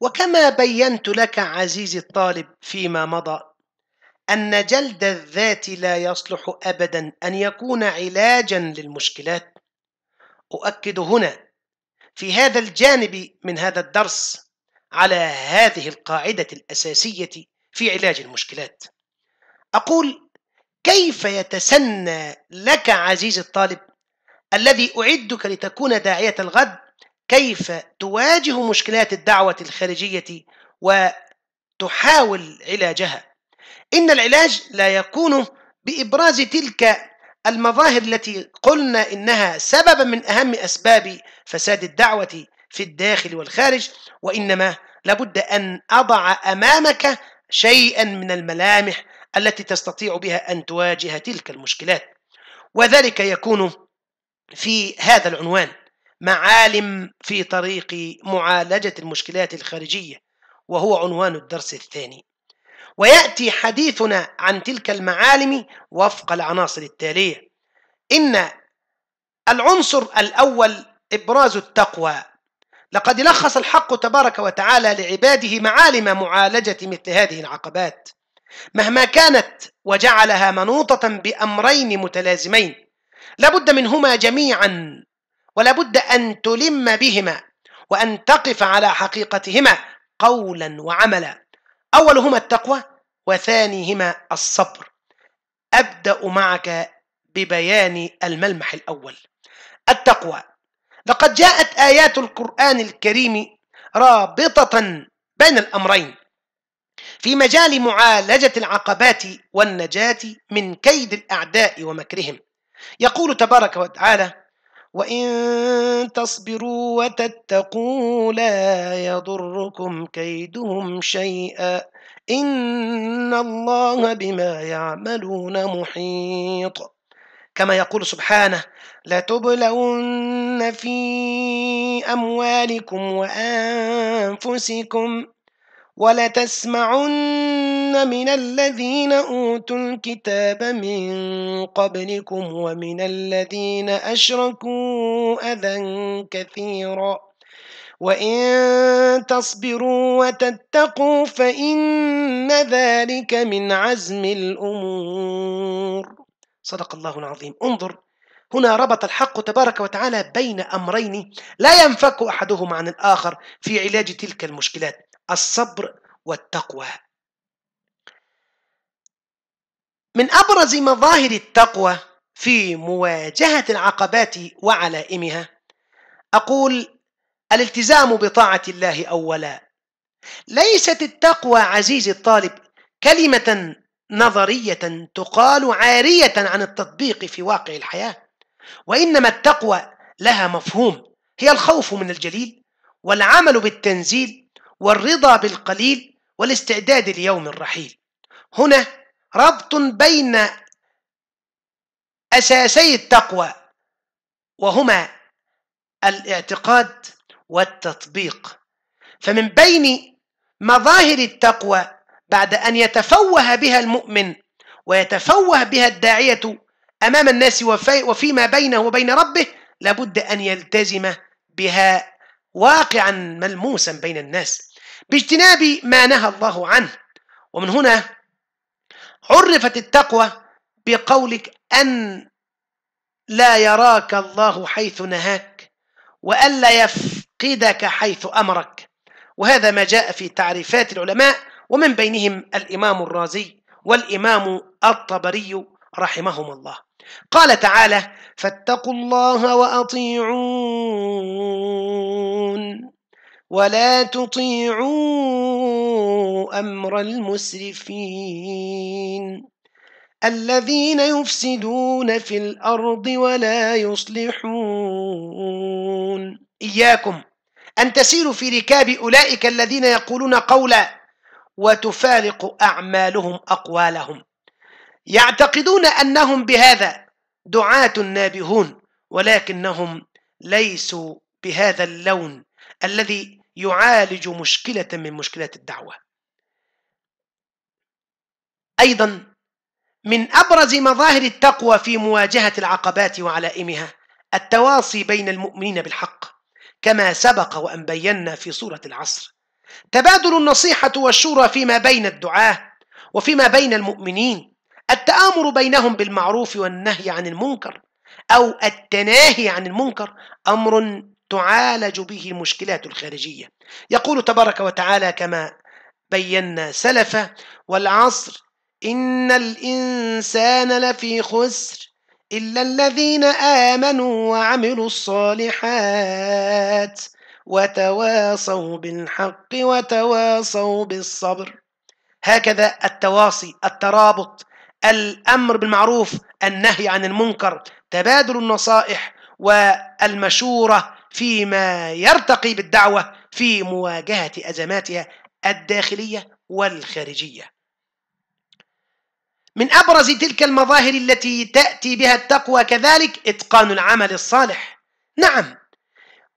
وكما بينت لك عزيزي الطالب فيما مضى أن جلد الذات لا يصلح أبدا أن يكون علاجا للمشكلات أؤكد هنا في هذا الجانب من هذا الدرس على هذه القاعدة الأساسية في علاج المشكلات أقول كيف يتسنى لك عزيزي الطالب الذي أعدك لتكون داعية الغد كيف تواجه مشكلات الدعوة الخارجية وتحاول علاجها إن العلاج لا يكون بإبراز تلك المظاهر التي قلنا إنها سببا من أهم أسباب فساد الدعوة في الداخل والخارج وإنما لابد أن أضع أمامك شيئا من الملامح التي تستطيع بها أن تواجه تلك المشكلات وذلك يكون في هذا العنوان معالم في طريق معالجة المشكلات الخارجية وهو عنوان الدرس الثاني ويأتي حديثنا عن تلك المعالم وفق العناصر التالية إن العنصر الأول إبراز التقوى لقد لخص الحق تبارك وتعالى لعباده معالم معالجة مثل هذه العقبات مهما كانت وجعلها منوطة بأمرين متلازمين لابد منهما جميعا ولا بد أن تلم بهما وأن تقف على حقيقتهما قولا وعملا أولهما التقوى وثانيهما الصبر أبدأ معك ببيان الملمح الأول التقوى لقد جاءت آيات القرآن الكريم رابطة بين الأمرين في مجال معالجة العقبات والنجاة من كيد الأعداء ومكرهم يقول تبارك وتعالى وإن تصبروا وتتقوا لا يضركم كيدهم شيئا إن الله بما يعملون محيط كما يقول سبحانه لتبلون في أموالكم وأنفسكم ولتسمعن من الذين أوتوا الكتاب من قبلكم ومن الذين أشركوا أذى كثيرا وإن تصبروا وتتقوا فإن ذلك من عزم الأمور صدق الله العظيم انظر هنا ربط الحق تبارك وتعالى بين أمرين لا ينفك أحدهما عن الآخر في علاج تلك المشكلات الصبر والتقوى من أبرز مظاهر التقوى في مواجهة العقبات وعلائمها أقول الالتزام بطاعة الله أولا ليست التقوى عزيزي الطالب كلمة نظرية تقال عارية عن التطبيق في واقع الحياة وإنما التقوى لها مفهوم هي الخوف من الجليل والعمل بالتنزيل والرضا بالقليل والاستعداد ليوم الرحيل هنا ربط بين أساسي التقوى وهما الاعتقاد والتطبيق فمن بين مظاهر التقوى بعد أن يتفوه بها المؤمن ويتفوه بها الداعية أمام الناس وفي وفيما بينه وبين ربه لابد أن يلتزم بها واقعا ملموسا بين الناس باجتناب ما نهى الله عنه ومن هنا عرفت التقوى بقولك أن لا يراك الله حيث نهاك وألا يفقدك حيث أمرك وهذا ما جاء في تعريفات العلماء ومن بينهم الإمام الرازي والإمام الطبري رحمهم الله قال تعالى فاتقوا الله وأطيعون ولا تطيعوا امر المسرفين الذين يفسدون في الارض ولا يصلحون اياكم ان تسيروا في ركاب اولئك الذين يقولون قولا وتفارق اعمالهم اقوالهم يعتقدون انهم بهذا دعاه نابهون ولكنهم ليسوا بهذا اللون الذي يعالج مشكلة من مشكلات الدعوة أيضا من أبرز مظاهر التقوى في مواجهة العقبات وعلائمها التواصي بين المؤمنين بالحق كما سبق وأن بينا في سورة العصر تبادل النصيحة والشورى فيما بين الدعاة وفيما بين المؤمنين التآمر بينهم بالمعروف والنهي عن المنكر أو التناهي عن المنكر أمر تعالج به المشكلات الخارجية يقول تبارك وتعالى كما بينا سلف والعصر إن الإنسان لفي خسر إلا الذين آمنوا وعملوا الصالحات وتواصوا بالحق وتواصوا بالصبر هكذا التواصي الترابط الأمر بالمعروف النهي عن المنكر تبادل النصائح والمشورة فيما يرتقي بالدعوة في مواجهة أزماتها الداخلية والخارجية. من أبرز تلك المظاهر التي تأتي بها التقوى كذلك إتقان العمل الصالح. نعم،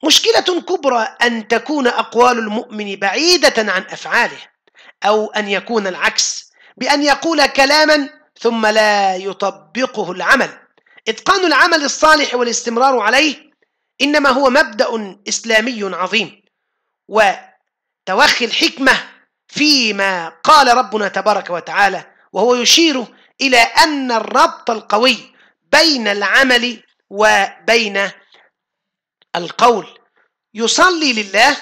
مشكلة كبرى أن تكون أقوال المؤمن بعيدة عن أفعاله، أو أن يكون العكس، بأن يقول كلاما ثم لا يطبقه العمل. إتقان العمل الصالح والاستمرار عليه إنما هو مبدأ إسلامي عظيم وتوخي الحكمة فيما قال ربنا تبارك وتعالى وهو يشير إلى أن الربط القوي بين العمل وبين القول يصلي لله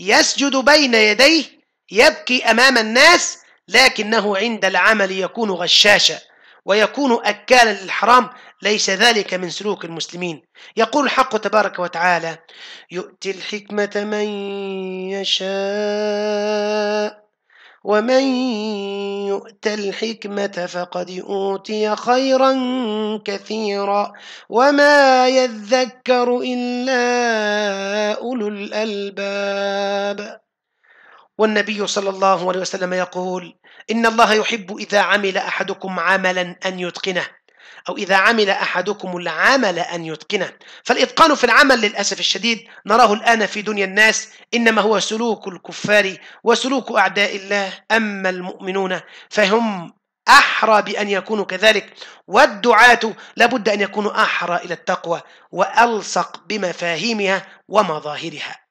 يسجد بين يديه يبكي أمام الناس لكنه عند العمل يكون غشاشا ويكون أكالا للحرام ليس ذلك من سلوك المسلمين يقول الحق تبارك وتعالى يؤتي الحكمة من يشاء ومن يؤت الحكمة فقد أوتي خيرا كثيرا وما يذكر إلا أولو الألباب والنبي صلى الله عليه وسلم يقول إن الله يحب إذا عمل أحدكم عملا أن يتقنه أو إذا عمل أحدكم العمل أن يتقنه فالإتقان في العمل للأسف الشديد نراه الآن في دنيا الناس إنما هو سلوك الكفار وسلوك أعداء الله أما المؤمنون فهم أحرى بأن يكونوا كذلك والدعاة لابد أن يكونوا أحرى إلى التقوى وألصق بمفاهيمها ومظاهرها